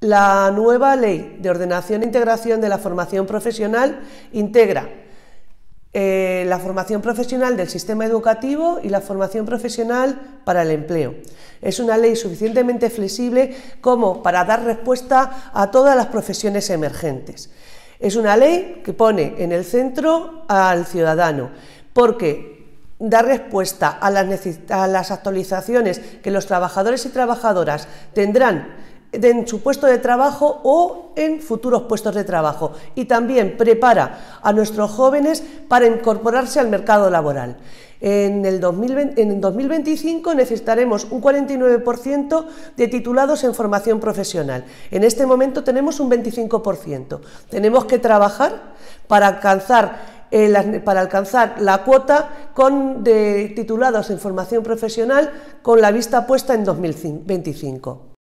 La nueva ley de ordenación e integración de la formación profesional integra eh, la formación profesional del sistema educativo y la formación profesional para el empleo. Es una ley suficientemente flexible como para dar respuesta a todas las profesiones emergentes. Es una ley que pone en el centro al ciudadano, porque da respuesta a las, a las, actualizaciones que los trabajadores y trabajadoras tendrán en su puesto de trabajo o en futuros puestos de trabajo. Y también prepara a nuestros jóvenes para incorporarse al mercado laboral. En el 2025 necesitaremos un 49% de titulados en formación profesional. En este momento tenemos un 25%. Tenemos que trabajar para alcanzar la, cuota de titulados en formación profesional con la vista puesta en 2025.